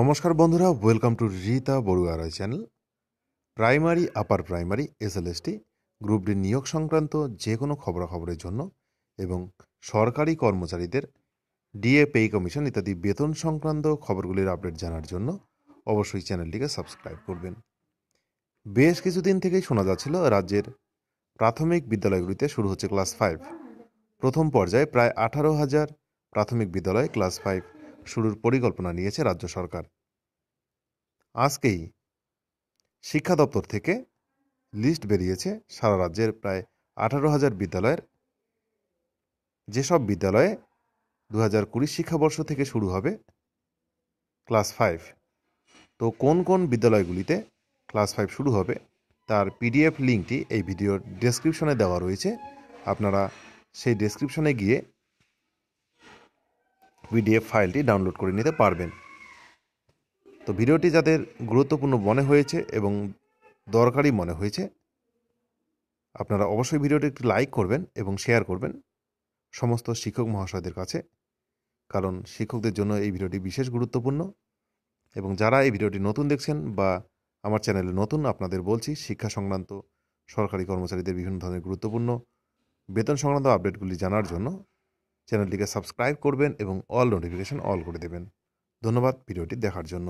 নমস্কার বন্ধুরা welcome to Rita Barua channel primary upper primary SLST group D নিয়োগ সংক্রান্ত যে কোনো খবরাখবরের জন্য এবং সরকারি কর্মচারীদের ডিএ পে কমিশন ইত্যাদি বেতন সংক্রান্ত খবরগুলির আপডেট জানার জন্য অবশ্যই চ্যানেলটিকে সাবস্ক্রাইব করবেন বেশ কিছুদিন থেকেই শোনা যাচ্ছিল রাজ্যের প্রাথমিক বিদ্যালয়গুলিতে শুরু হচ্ছে ক্লাস ফাইভ প্রথম পর্যায়ে প্রায় আঠারো হাজার প্রাথমিক বিদ্যালয়ে ক্লাস ফাইভ শুরুর পরিকল্পনা নিয়েছে রাজ্য সরকার আজকেই শিক্ষা দপ্তর থেকে লিস্ট বেরিয়েছে সারা রাজ্যের প্রায় আঠারো হাজার বিদ্যালয়ের যেসব বিদ্যালয়ে দু হাজার কুড়ি শিক্ষাবর্ষ থেকে শুরু হবে ক্লাস ফাইভ তো কোন কোন বিদ্যালয়গুলিতে ক্লাস ফাইভ শুরু হবে তার পিডিএফ লিঙ্কটি এই ভিডিওর ডেসক্রিপশনে দেওয়া রয়েছে আপনারা সেই ডেসক্রিপশনে গিয়ে পিডিএফ ফাইলটি ডাউনলোড করে নিতে পারবেন তো ভিডিওটি যাদের গুরুত্বপূর্ণ মনে হয়েছে এবং দরকারি মনে হয়েছে আপনারা অবশ্যই ভিডিওটি একটি লাইক করবেন এবং শেয়ার করবেন সমস্ত শিক্ষক মহাশয়দের কাছে কারণ শিক্ষকদের জন্য এই ভিডিওটি বিশেষ গুরুত্বপূর্ণ এবং যারা এই ভিডিওটি নতুন দেখছেন বা আমার চ্যানেলে নতুন আপনাদের বলছি শিক্ষা সংক্রান্ত সরকারি কর্মচারীদের বিভিন্ন ধরনের গুরুত্বপূর্ণ বেতন সংক্রান্ত আপডেটগুলি জানার জন্য চ্যানেলটিকে সাবস্ক্রাইব করবেন এবং অল নোটিফিকেশান অল করে দেবেন ধন্যবাদ ভিডিওটি দেখার জন্য